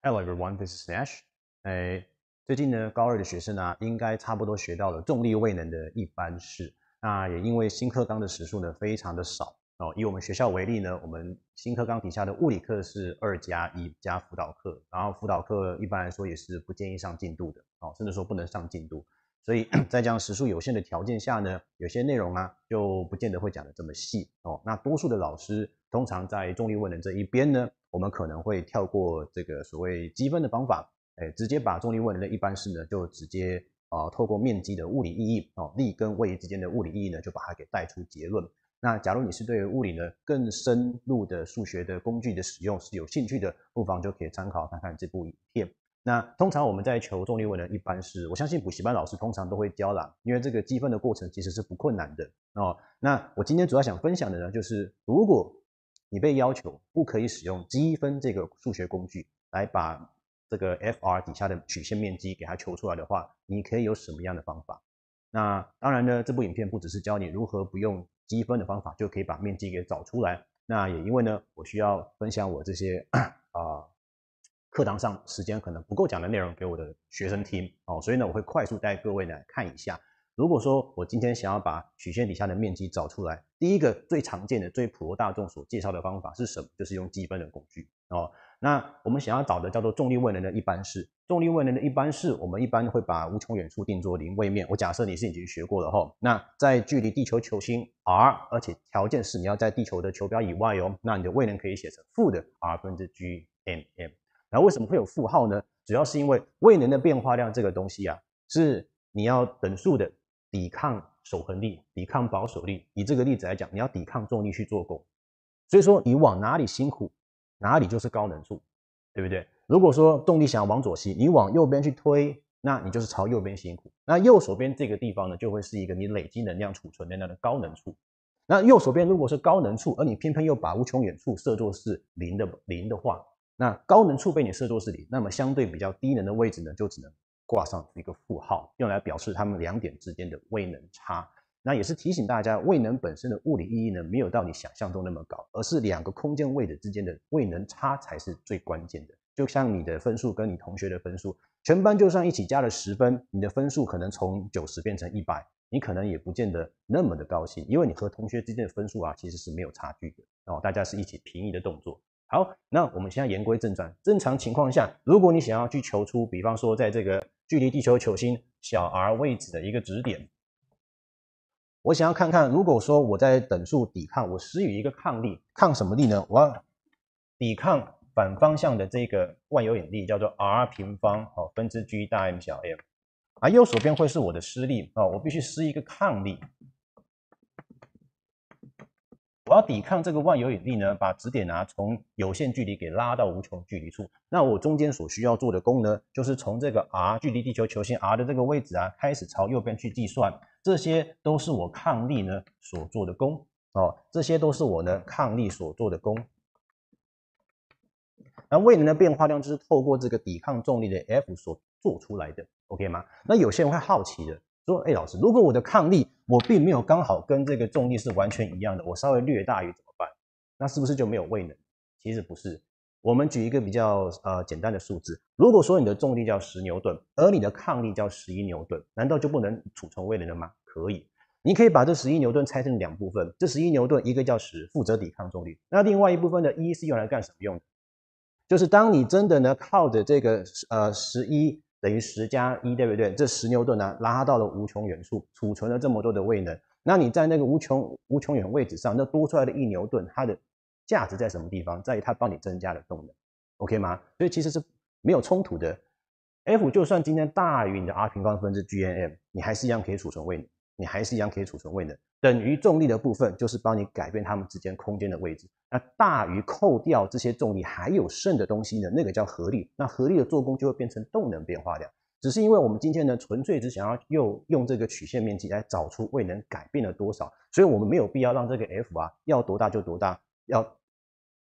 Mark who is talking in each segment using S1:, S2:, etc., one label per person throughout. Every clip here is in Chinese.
S1: Hello, everyone. This is Nash. 哎，最近呢，高二的学生啊，应该差不多学到了重力未能的一般式。那也因为新课纲的时数呢，非常的少哦。以我们学校为例呢，我们新课纲底下的物理课是二加一加辅导课，然后辅导课一般来说也是不建议上进度的哦，甚至说不能上进度。所以 在这样时数有限的条件下呢，有些内容啊，就不见得会讲的这么细哦。那多数的老师通常在重力未能这一边呢。我们可能会跳过这个所谓积分的方法，哎，直接把重力问的一般式呢，就直接啊透过面积的物理意义哦，力跟位移之间的物理意义呢，就把它给带出结论。那假如你是对物理呢更深入的数学的工具的使用是有兴趣的，不妨就可以参考看看这部影片。那通常我们在求重力问的一般是我相信补习班老师通常都会教啦，因为这个积分的过程其实是不困难的哦。那我今天主要想分享的呢，就是如果。你被要求不可以使用积分这个数学工具来把这个 f r 底下的曲线面积给它求出来的话，你可以有什么样的方法？那当然呢，这部影片不只是教你如何不用积分的方法就可以把面积给找出来。那也因为呢，我需要分享我这些啊课堂上时间可能不够讲的内容给我的学生听哦，所以呢，我会快速带各位呢看一下。如果说我今天想要把曲线底下的面积找出来，第一个最常见的、最普罗大众所介绍的方法是什么？就是用积分的工具哦。那我们想要找的叫做重力位能的一般式，重力位能的一般式，我们一般会把无穷远处定作零位面。我假设你是已经学过了哈。那在距离地球球心 r，而且条件是你要在地球的球标以外哦，那你的位能可以写成负的 r 分之 G M M。然后为什么会有负号呢？主要是因为位能的变化量这个东西啊，是你要等速的。抵抗守恒力，抵抗保守力。以这个例子来讲，你要抵抗重力去做功，所以说你往哪里辛苦，哪里就是高能处，对不对？如果说动力想要往左吸，你往右边去推，那你就是朝右边辛苦。那右手边这个地方呢，就会是一个你累积能量储存的那的高能处。那右手边如果是高能处，而你偏偏又把无穷远处设作是零的零的话，那高能处被你设作是零，那么相对比较低能的位置呢，就只能。挂上一个负号，用来表示它们两点之间的未能差。那也是提醒大家，位能本身的物理意义呢，没有到你想象中那么高，而是两个空间位置之间的位能差才是最关键的。就像你的分数跟你同学的分数，全班就算一起加了十分，你的分数可能从九十变成一百，你可能也不见得那么的高兴，因为你和同学之间的分数啊，其实是没有差距的。哦，大家是一起平移的动作。好，那我们现在言归正传，正常情况下，如果你想要去求出，比方说在这个距离地球球心小 r 位置的一个指点，我想要看看，如果说我在等速抵抗，我施予一个抗力，抗什么力呢？我要抵抗反方向的这个万有引力，叫做 r 平方，好，分之 G 大 M 小 m，啊，右手边会是我的施力啊，我必须施一个抗力。我要抵抗这个万有引力呢，把指点啊从有限距离给拉到无穷距离处。那我中间所需要做的功呢，就是从这个 r 距离地球球心 r 的这个位置啊，开始朝右边去计算。这些都是我抗力呢所做的功哦，这些都是我的抗力所做的功。那位能的变化量就是透过这个抵抗重力的 F 所做出来的，OK 吗？那有些人会好奇的。说，哎，老师，如果我的抗力我并没有刚好跟这个重力是完全一样的，我稍微略大于怎么办？那是不是就没有位能？其实不是。我们举一个比较呃简单的数字，如果说你的重力叫十牛顿，而你的抗力叫十一牛顿，难道就不能储存位能了吗？可以，你可以把这十一牛顿拆成两部分，这十一牛顿一个叫十，负责抵抗重力，那另外一部分的一是用来干什么用？的？就是当你真的呢靠着这个呃十一。等于十加一，对不对？这十牛顿呢，拉到了无穷远处，储存了这么多的位能。那你在那个无穷无穷远位置上，那多出来的一牛顿，它的价值在什么地方？在于它帮你增加了动能，OK 吗？所以其实是没有冲突的。F 就算今天大于你的 r 平方分之 G n M，你还是一样可以储存位能。你还是一样可以储存位能，等于重力的部分就是帮你改变它们之间空间的位置。那大于扣掉这些重力还有剩的东西呢？那个叫合力。那合力的做功就会变成动能变化量。只是因为我们今天呢，纯粹只想要用用这个曲线面积来找出位能改变了多少，所以我们没有必要让这个 F 啊要多大就多大，要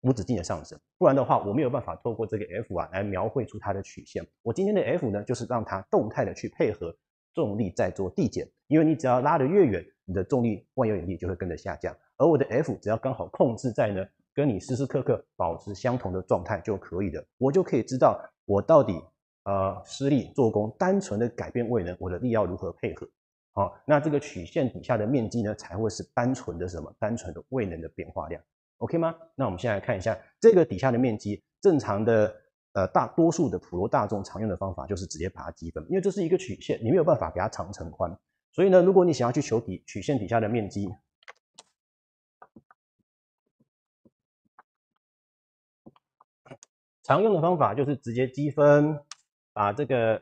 S1: 无止境的上升。不然的话，我没有办法透过这个 F 啊来描绘出它的曲线。我今天的 F 呢，就是让它动态的去配合。重力在做递减，因为你只要拉得越远，你的重力万有引力就会跟着下降。而我的 F 只要刚好控制在呢，跟你时时刻刻保持相同的状态就可以的，我就可以知道我到底呃施力做功，单纯的改变位能，我的力要如何配合。好，那这个曲线底下的面积呢，才会是单纯的什么？单纯的位能的变化量，OK 吗？那我们现在看一下这个底下的面积正常的。呃，大多数的普罗大众常用的方法就是直接把它积分，因为这是一个曲线，你没有办法给它长乘宽，所以呢，如果你想要去求底曲线底下的面积，常用的方法就是直接积分，把这个。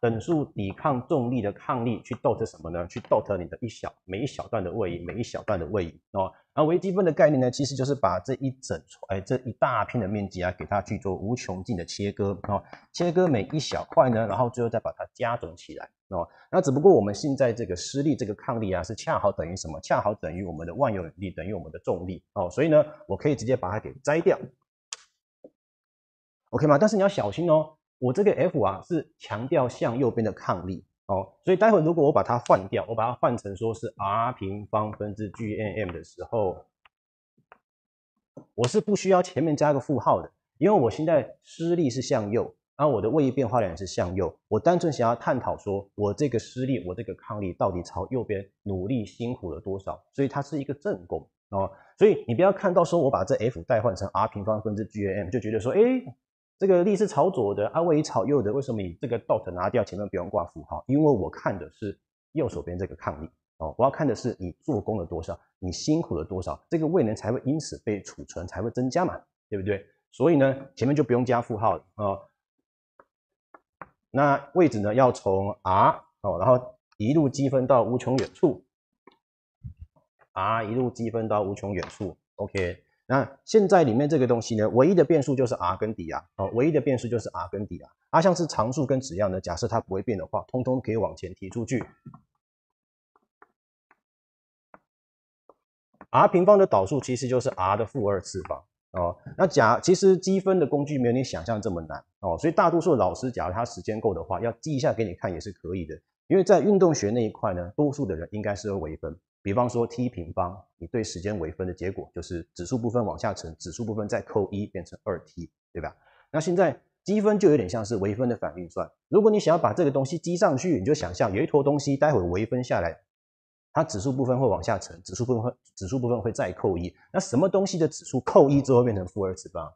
S1: 等速抵抗重力的抗力去 dot 什么呢？去 dot 你的一小每一小段的位移，每一小段的位移哦。而微积分的概念呢，其实就是把这一整哎这一大片的面积啊，给它去做无穷尽的切割哦，切割每一小块呢，然后最后再把它加总起来哦。那只不过我们现在这个施力这个抗力啊，是恰好等于什么？恰好等于我们的万有引力等于我们的重力哦。所以呢，我可以直接把它给摘掉，OK 吗？但是你要小心哦。我这个 F 啊，是强调向右边的抗力哦。所以待会如果我把它换掉，我把它换成说是 R 平方分之 G M 的时候，我是不需要前面加个负号的，因为我现在施力是向右，然后我的位移变化量是向右，我单纯想要探讨说我这个施力，我这个抗力到底朝右边努力辛苦了多少，所以它是一个正功哦，所以你不要看到说我把这 F 代换成 R 平方分之 G M，就觉得说，哎。这个力是朝左的，啊位朝右的，为什么你这个 dot 拿掉，前面不用挂负号？因为我看的是右手边这个抗力哦，我要看的是你做工了多少，你辛苦了多少，这个未能才会因此被储存，才会增加嘛，对不对？所以呢，前面就不用加负号了啊。那位置呢，要从 r 哦，然后一路积分到无穷远处，r 一路积分到无穷远处，OK。那现在里面这个东西呢，唯一的变数就是 r 跟 d 啊，哦，唯一的变数就是 r 跟 d 啊，r 像是常数跟质量呢，假设它不会变的话，通通可以往前提出去。r 平方的导数其实就是 r 的负二次方哦。那假其实积分的工具没有你想象这么难哦，所以大多数老师假如他时间够的话，要记一下给你看也是可以的，因为在运动学那一块呢，多数的人应该是会微分。比方说 t 平方，你对时间为分的结果就是指数部分往下沉，指数部分再扣一变成二 t，对吧？那现在积分就有点像是微分的反运算。如果你想要把这个东西积上去，你就想象有一坨东西，待会微分下来，它指数部分会往下沉，指数部分会指数部分会再扣一。那什么东西的指数扣一之后变成负二次方，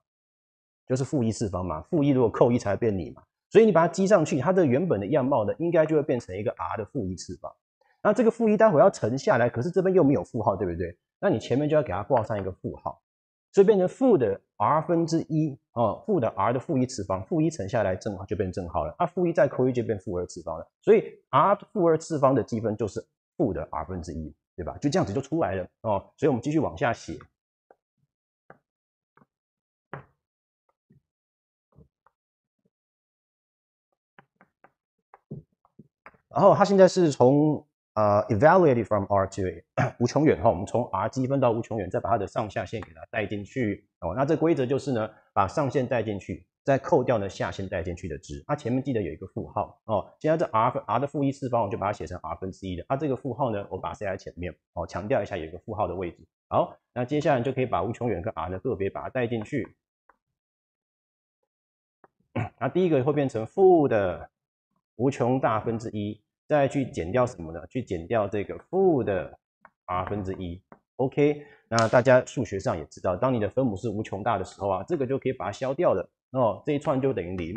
S1: 就是负一次方嘛？负一如果扣一才会变你嘛？所以你把它积上去，它的原本的样貌呢，应该就会变成一个 r 的负一次方。那这个负一待会儿要乘下来，可是这边又没有负号，对不对？那你前面就要给它挂上一个负号，所以变成负的 r 分之一哦，负的 r 的负一次方，负一乘下来正好就变成正号了。那负一再扣一就变负二次方了，所以 r 负二次方的积分就是负的 r 分之一，对吧？就这样子就出来了哦。所以我们继续往
S2: 下写，然后它现
S1: 在是从。呃，evaluated from R to a 无穷远哈，我们从 R 积分到无穷远，再把它的上下限给它带进去哦。那这规则就是呢，把上限带进去，再扣掉呢下限带进去的值。它前面记得有一个负号哦。现在这 R R 的负一次方，我就把它写成 R 分之一的。它这个负号呢，我把它塞在前面哦强调一下，有一个负号的位置。好，那接下来就可以把无穷远跟 R 呢个别把它带进去。那第一个会变成负的无穷大分之一。再去减掉什么呢？去减掉这个负的 r 分之一。OK，那大家数学上也知道，当你的分母是无穷大的时候啊，这个就可以把它消掉了，哦，这一串就等于零。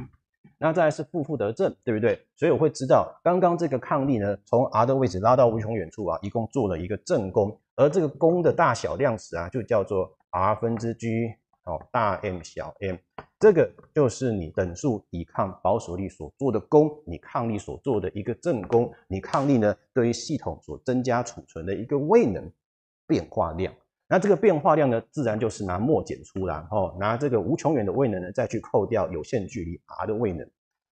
S1: 那再是负负得正，对不对？所以我会知道，刚刚这个抗力呢，从 r 的位置拉到无穷远处啊，一共做了一个正功，而这个功的大小量值啊，就叫做 r 分之 G。哦，大 M 小 m，这个就是你等速抵抗保守力所做的功，你抗力所做的一个正功，你抗力呢对于系统所增加储存的一个未能变化量。那这个变化量呢，自然就是拿末减出来哦，拿这个无穷远的未能呢，再去扣掉有限距离 r 的未能。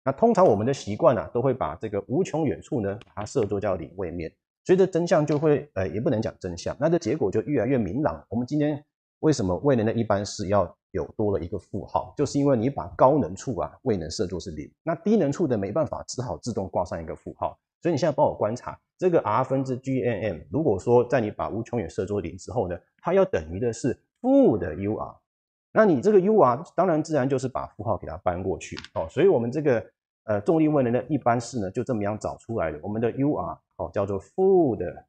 S1: 那通常我们的习惯呢，都会把这个无穷远处呢，把它设作叫零位面。随着真相就会，呃，也不能讲真相，那这结果就越来越明朗。我们今天。为什么未能呢？一般是要有多了一个负号，就是因为你把高能处啊未能设作是零，那低能处的没办法，只好自动挂上一个负号。所以你现在帮我观察这个 r 分之 G n M，如果说在你把无穷远设作零之后呢，它要等于的是负的 U r，那你这个 U r 当然自然就是把负号给它搬过去哦。所以我们这个呃重力位能呢，一般是呢就这么样找出来的，我们的 U r 哦叫做负的。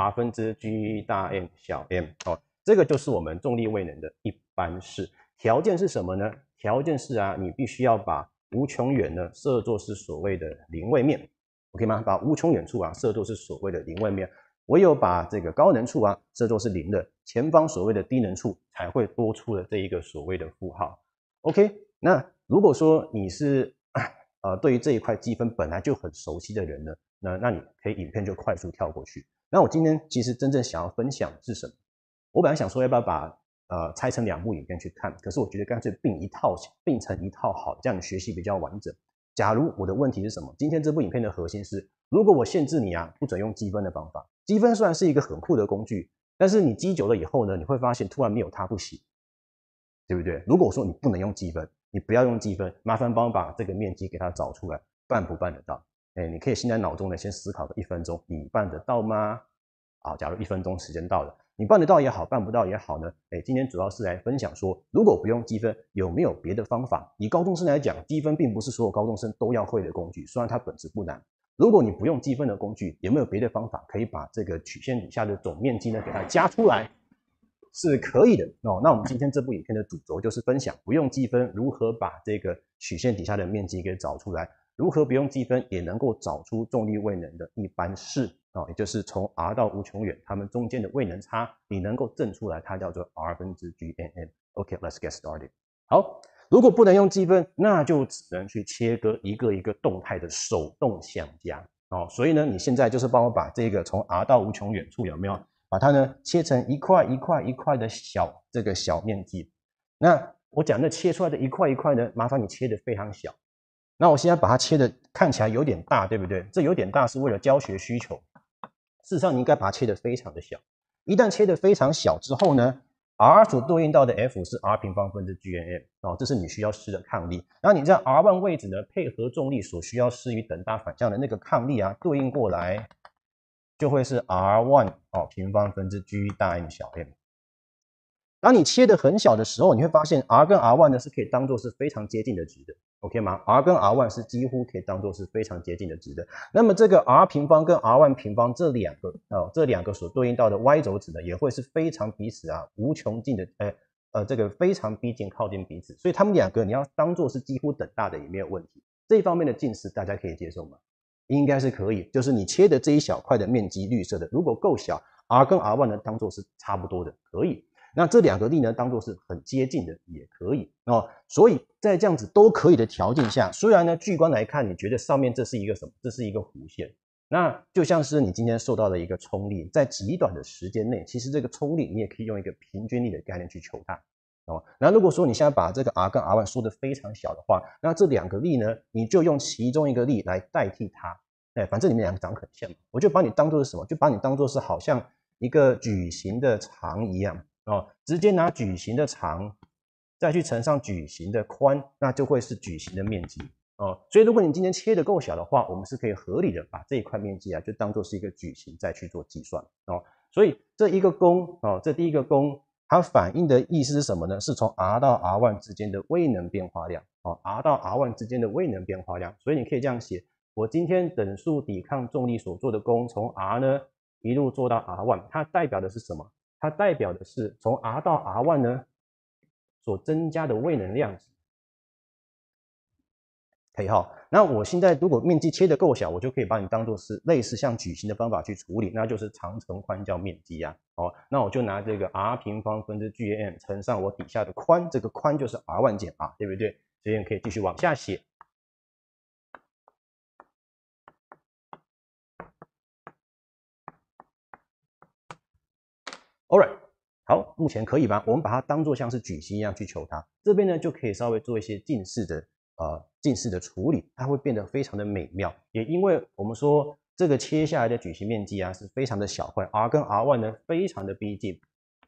S1: 八分之 G 大 M 小 m 哦，这个就是我们重力位能的一般式。条件是什么呢？条件是啊，你必须要把无穷远呢设作是所谓的零位面，OK 吗？把无穷远处啊设作是所谓的零位面，唯有把这个高能处啊设作是零的，前方所谓的低能处才会多出了这一个所谓的负号。OK，那如果说你是啊，对于这一块积分本来就很熟悉的人呢，那那你可以影片就快速跳过去。那我今天其实真正想要分享是什么？我本来想说要不要把呃拆成两部影片去看，可是我觉得干脆并一套并成一套好，这样学习比较完整。假如我的问题是什么？今天这部影片的核心是，如果我限制你啊，不准用积分的方法。积分虽然是一个很酷的工具，但是你积久了以后呢，你会发现突然没有它不行，对不对？如果我说你不能用积分，你不要用积分，麻烦帮我把这个面积给它找出来，办不办得到？哎，你可以先在脑中呢，先思考个一分钟，你办得到吗？啊，假如一分钟时间到了，你办得到也好，办不到也好呢？哎，今天主要是来分享说，如果不用积分，有没有别的方法？以高中生来讲，积分并不是所有高中生都要会的工具，虽然它本质不难。如果你不用积分的工具，有没有别的方法可以把这个曲线底下的总面积呢给它加出来？是可以的哦。那我们今天这部影片的主轴就是分享不用积分如何把这个曲线底下的面积给找出来。如何不用积分也能够找出重力位能的一般式啊？也就是从 r 到无穷远，它们中间的位能差，你能够证出来，它叫做 r 分之 G n M。OK，let's get started。好，如果不能用积分，那就只能去切割一个一个动态的手动相加哦。所以呢，你现在就是帮我把这个从 r 到无穷远处有没有把它呢切成一块一块一块的小这个小面积？那我讲的切出来的一块一块呢，麻烦你切的非常小。那我现在把它切的看起来有点大，对不对？这有点大是为了教学需求，事实上你应该把它切的非常的小。一旦切的非常小之后呢，r 所对应到的 F 是 r 平方分之 G n m 哦，这是你需要施的抗力。然后你在 r one 位置呢，配合重力所需要施于等大反向的那个抗力啊，对应过来就会是 r one 哦平方分之 G 大 M 小 m。当你切的很小的时候，你会发现 r 跟 r one 呢是可以当做是非常接近的值的。OK 吗？R 跟 R one 是几乎可以当做是非常接近的值的。那么这个 R 平方跟 R one 平方这两个哦，这两个所对应到的 y 轴值呢，也会是非常彼此啊无穷尽的，呃呃，这个非常逼近靠近彼此，所以他们两个你要当做是几乎等大的也没有问题。这方面的近似大家可以接受吗？应该是可以。就是你切的这一小块的面积绿色的，如果够小，R 跟 R one 呢当做是差不多的，可以。那这两个力呢，当做是很接近的也可以哦。所以在这样子都可以的条件下，虽然呢，聚观来看，你觉得上面这是一个什么？这是一个弧线，那就像是你今天受到的一个冲力，在极短的时间内，其实这个冲力你也可以用一个平均力的概念去求它，哦。那如果说你现在把这个 r 跟 r1 说的非常小的话，那这两个力呢，你就用其中一个力来代替它，哎，反正你们两个长很像，我就把你当做是什么？就把你当做是好像一个矩形的长一样。哦，直接拿矩形的长，再去乘上矩形的宽，那就会是矩形的面积哦。所以如果你今天切的够小的话，我们是可以合理的把这一块面积啊，就当做是一个矩形再去做计算哦。所以这一个功哦，这第一个功它反映的意思是什么呢？是从 r 到 r one 之间的未能变化量哦，r 到 r one 之间的未能变化量。所以你可以这样写：我今天等速抵抗重力所做的功，从 r 呢一路做到 r one，它代表的是什么？它代表的是从 r 到 r one 呢，所增加的位能量。配号。那我现在如果面积切的够小，我就可以把你当做是类似像矩形的方法去处理，那就是长乘宽叫面积呀。好，那我就拿这个 r 平方分之 Gm 乘上我底下的宽，这个宽就是 r 万减 r，对不对？所以你可以继续往下写。，Alright，好，目前可以吧？我们把它当做像是矩形一样去求它，这边呢就可以稍微做一些近似的呃近似的处理，它会变得非常的美妙。也因为我们说这个切下来的矩形面积啊是非常的小块，r 跟 r one 呢非常的逼近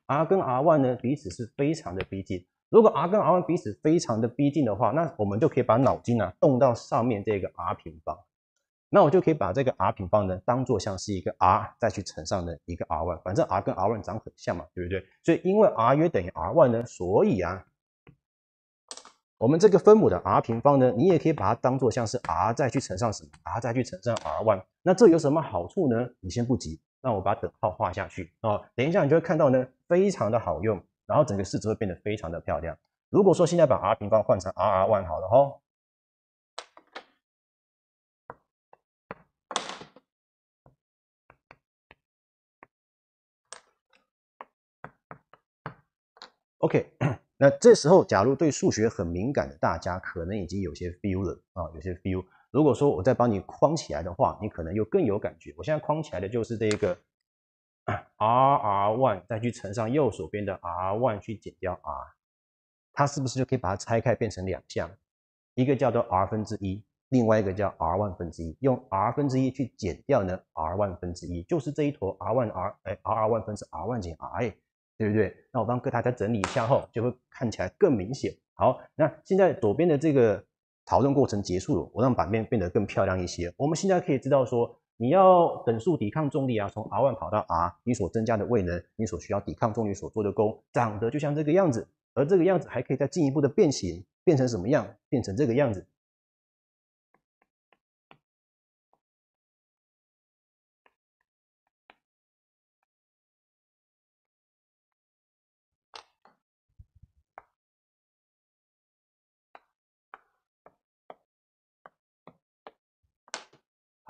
S1: ，r 跟 r one 呢彼此是非常的逼近。如果 r 跟 r one 彼此非常的逼近的话，那我们就可以把脑筋呢动到上面这个 r 平方。那我就可以把这个 r 平方呢，当做像是一个 r 再去乘上的一个 r1，反正 r 跟 r1 长很像嘛，对不对？所以因为 r 约等于 r1 呢，所以啊，我们这个分母的 r 平方呢，你也可以把它当做像是 r 再去乘上什么，r 再去乘上 r1。那这有什么好处呢？你先不急，让我把等号画下去啊，等一下你就会看到呢，非常的好用，然后整个式子会变得非常的漂亮。如果说现在把 r 平方换成 r r1 好了哈。OK，那这时候，假如对数学很敏感的大家，可能已经有些 feel 了啊，有些 feel。如果说我再帮你框起来的话，你可能又更有感觉。我现在框起来的就是这个 R R one，再去乘上右手边的 R one 去减掉 R，它是不是就可以把它拆开变成两项？一个叫做 R 分之一，另外一个叫 R 万分之一。用 R 分之一去减掉呢 R 万分之一，就是这一坨 R 万 R，哎，R R 万分之 R 万减 R 哎。对不对？那我帮各大家整理一下后，就会看起来更明显。好，那现在左边的这个讨论过程结束了，我让版面变得更漂亮一些。我们现在可以知道说，你要等速抵抗重力啊，从 r1 跑到 r，你所增加的位能，你所需要抵抗重力所做的功，长得就像这个样子。而这个样子还可以再进一步的变形，变
S2: 成什么样？变成这个样子。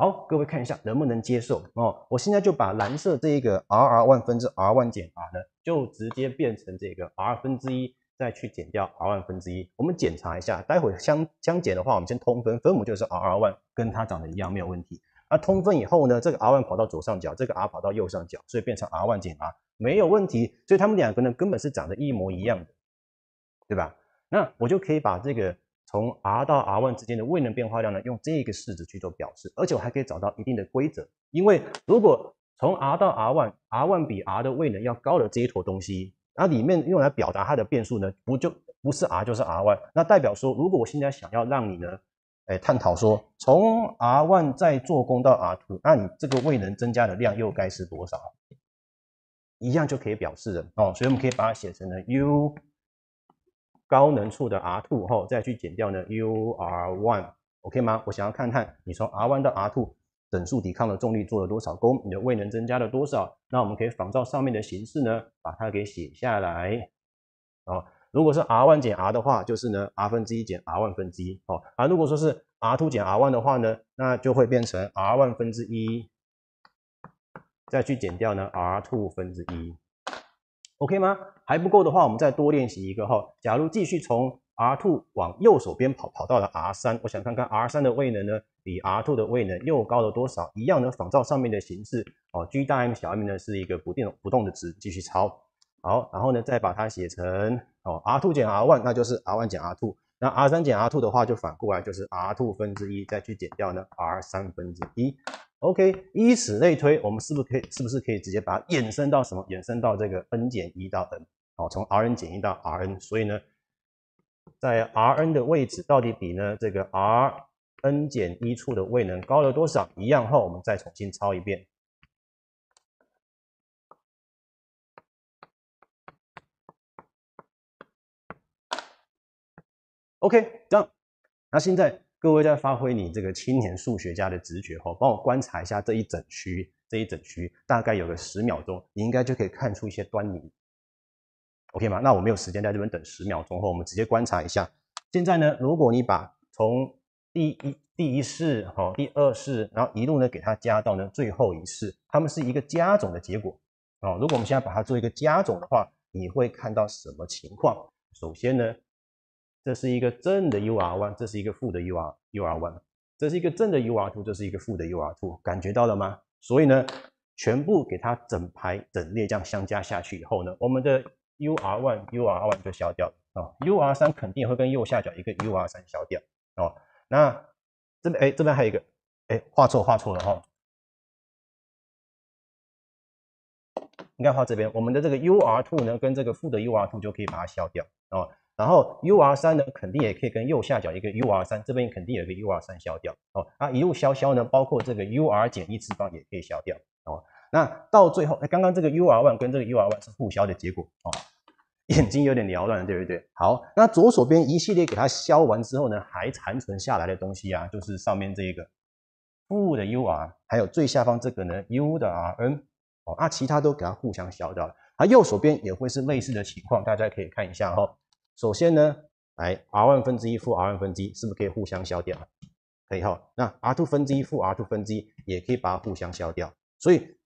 S1: 好，各位看一下能不能接受哦。我现在就把蓝色这一个 r r 万分之 r 万减 r 呢，就直接变成这个 r 分之一，再去减掉 r 万分之一。我们检查一下，待会相相减的话，我们先通分，分母就是 r r 万，跟它长得一样，没有问题。那通分以后呢，这个 r 1跑到左上角，这个 r 跑到右上角，所以变成 r 万减 r 没有问题。所以他们两个呢，根本是长得一模一样的，对吧？那我就可以把这个。从 r 到 r1 之间的位能变化量呢，用这个式子去做表示，而且我还可以找到一定的规则。因为如果从 r 到 r1，r1 比 r 的位能要高的这一坨东西，那里面用来表达它的变数呢，不就不是 r 就是 r1？那代表说，如果我现在想要让你呢，哎，探讨说从 r1 再做功到 r2，那你这个位能增加的量又该是多少？一样就可以表示了哦。所以我们可以把它写成了 U。高能处的 r two 后，再去减掉呢 u r o n e OK 吗？我想要看看你从 r one 到 r two 等数抵抗的重力做了多少功，你的位能增加了多少？那我们可以仿照上面的形式呢，把它给写下来。哦，如果是 r one 减 r 的话，就是呢 r 分之一减 r one 分之一。哦，而如果说是 r two 减 r one 的话呢，那就会变成 r one 分之一，再去减掉呢 r two 分之一。OK 吗？还不够的话，我们再多练习一个哈。假如继续从 R 2往右手边跑，跑到了 R 三，我想看看 R 三的位能呢，比 R 2的位能又高了多少？一样呢，仿照上面的形式哦，G 大 M 小 m 呢是一个不定不动的值，继续抄好。然后呢，再把它写成哦，R 2减 R 1那就是 R 1减 R 2那 R 三减 R 2的话，就反过来就是 R 2分之一，再去减掉呢 R 三分之一。OK，依此类推，我们是不是可以是不是可以直接把它衍生到什么？衍生到这个 n 减一到 n，好，从 Rn 减一到 Rn。所以呢，在 Rn 的位置到底比呢这个 Rn 减一处的位能高了多少？一样
S2: 后，我们再重新抄一遍。
S1: OK，这样，那现在。各位在发挥你这个青年数学家的直觉哈，帮我观察一下这一整区，这一整区大概有个十秒钟，你应该就可以看出一些端倪，OK 吗？那我没有时间在这边等十秒钟，后我们直接观察一下。现在呢，如果你把从第一第一式哈，第二式，然后一路呢给它加到呢最后一式，它们是一个加总的结果啊。如果我们现在把它做一个加总的话，你会看到什么情况？首先呢？这是一个正的 U R 1，这是一个负的 U R U R 1，这是一个正的 U R 2，这是一个负的 U R 2，感觉到了吗？所以呢，全部给它整排整列这样相加下去以后呢，我们的 U R 1 U R 1就消掉啊，U R 3肯定会跟右下角一个 U R 3消掉啊。那这边哎，这边还有一个哎，画错画错了
S2: 哈，应该画这边。我们的这个 U
S1: R 2呢，跟这个负的 U R 2就可以把它消掉啊。然后 U R 三呢，肯定也可以跟右下角一个 U R 三，这边肯定有一个 U R 三消掉哦。啊，一路消消呢，包括这个 U R 减一次方也可以消掉哦。那到最后，哎，刚刚这个 U R one 跟这个 U R one 是互消的结果哦。眼睛有点缭乱对不对？好，那左手边一系列给它消完之后呢，还残存下来的东西啊，就是上面这一个负的 U R，还有最下方这个呢 U 的 R N。哦，啊，其他都给它互相消掉了。啊，右手边也会是类似的情况，大家可以看一下哈。首先呢，来 r 万分之一负 r 万分之一是不是可以互相消掉？可以哈。那 r 二分之一负 r 二分之一也可以把它互相消掉。所以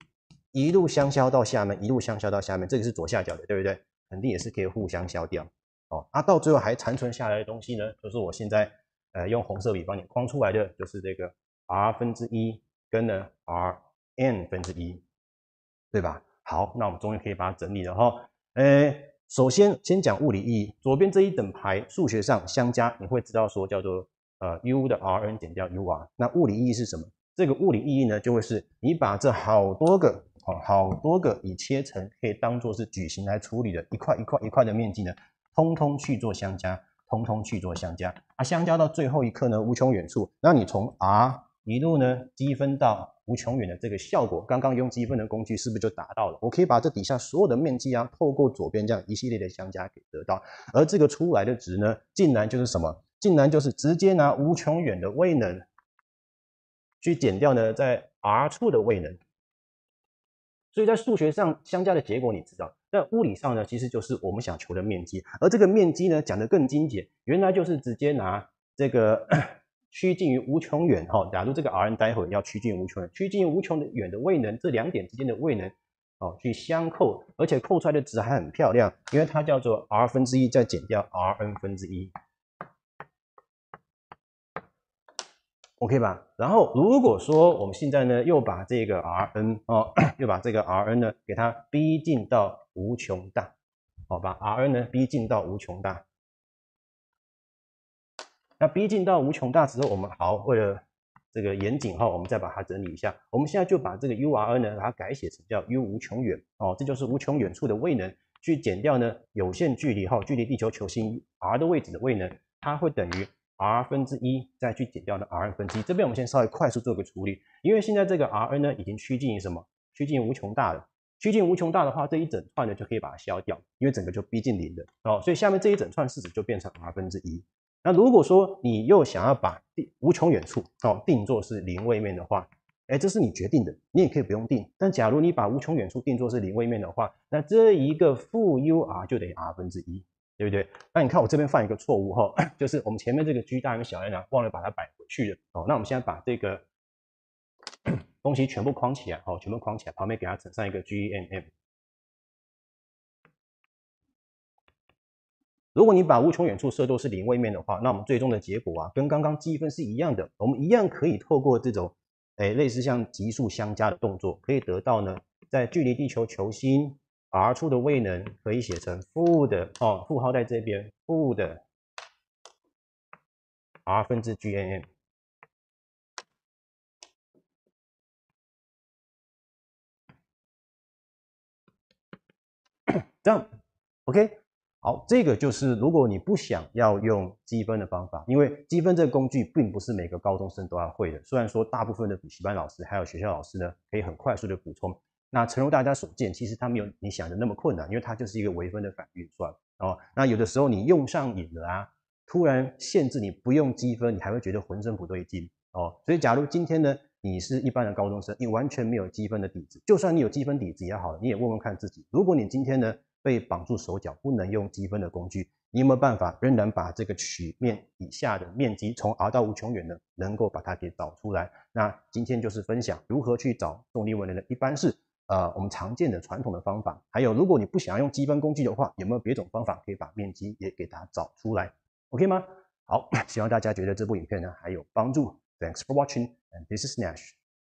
S1: 一路相消到下面，一路相消到下面，这个是左下角的，对不对？肯定也是可以互相消掉哦。啊，到最后还残存下来的东西呢，就是我现在呃用红色笔帮你框出来的，就是这个 r 分之一跟呢 r n 分之一，对吧？好，那我们终于可以把它整理了哈。诶。首先，先讲物理意义。左边这一等排数学上相加，你会知道说叫做呃 U 的 Rn 减掉 U R。那物理意义是什么？这个物理意义呢，就会是你把这好多个啊好多个已切成可以当做是矩形来处理的一块一块一块的面积呢，通通去做相加，通通去做相加。啊，相加到最后一刻呢，无穷远处，那你从 R。一路呢积分到无穷远的这个效果，刚刚用积分的工具是不是就达到了？我可以把这底下所有的面积啊，透过左边这样一系列的相加给得到，而这个出来的值呢，竟然就是什么？竟然就是直接拿无穷远的位能去减掉呢在 r 处的位能。所以在数学上相加的结果你知道，那物理上呢，其实就是我们想求的面积，而这个面积呢讲的更精简，原来就是直接拿这个。趋近于无穷远哈，假如这个 Rn 待会要趋近于无穷远，趋近于无穷的远的位能，这两点之间的位能哦，去相扣，而且扣出来的值还很漂亮，因为它叫做 R 分之一再减掉 Rn 分之一，OK 吧？然后如果说我们现在呢，又把这个 Rn 哦，又把这个 Rn 呢，给它逼近到无穷大，好吧？Rn 呢，逼近到无穷大。那逼近到无穷大时候，我们好为了这个严谨哈，我们再把它整理一下。我们现在就把这个 U_r 呢，把它改写成叫 U 无穷远哦，这就是无穷远处的位能去减掉呢有限距离哈，距离地球球心 r 的位置的位能，它会等于 r 分之一再去减掉呢 r 分之一。这边我们先稍微快速做个处理，因为现在这个 r_n 呢已经趋近于什么？趋近无穷大了。趋近无穷大的话，这一整串呢就可以把它消掉，因为整个就逼近零的哦，所以下面这一整串式子就变成 r 分之一。那如果说你又想要把定无穷远处哦定做是零位面的话，哎，这是你决定的，你也可以不用定。但假如你把无穷远处定做是零位面的话，那这一个负 u r 就等于 r 分之一，对不对？那你看我这边犯一个错误哈，就是我们前面这个 g 大 m 小 m 忘了把它摆回去了哦。那我们现在把这个 东西全部框起来哦，全部框起来，旁边给它整上一个 g m m。如果你把无穷远处设都是零位面的话，那我们最终的结果啊，跟刚刚积分是一样的。我们一样可以透过这种，哎，类似像级数相加的动作，可以得到呢，在距离地球球心 r 处的位能可以写成负的哦，负号在这边，负的
S2: r 分之 G n
S1: M。这样，OK。好，这个就是如果你不想要用积分的方法，因为积分这个工具并不是每个高中生都要会的。虽然说大部分的补习班老师还有学校老师呢，可以很快速的补充。那诚如大家所见，其实它没有你想的那么困难，因为它就是一个微分的反运算哦。那有的时候你用上瘾了啊，突然限制你不用积分，你还会觉得浑身不对劲哦。所以假如今天呢，你是一般的高中生，你完全没有积分的底子，就算你有积分底子也好，你也问问看自己，如果你今天呢？被绑住手脚，不能用积分的工具，你有没有办法仍然把这个曲面以下的面积从 R 到无穷远呢？能够把它给找出来？那今天就是分享如何去找重力位能的一般是呃，我们常见的传统的方法。还有，如果你不想用积分工具的话，有没有别种方法可以把面积也给它找出来？OK 吗？好，希望大家觉得这部影片呢还有帮助。Thanks for watching and this is Nash。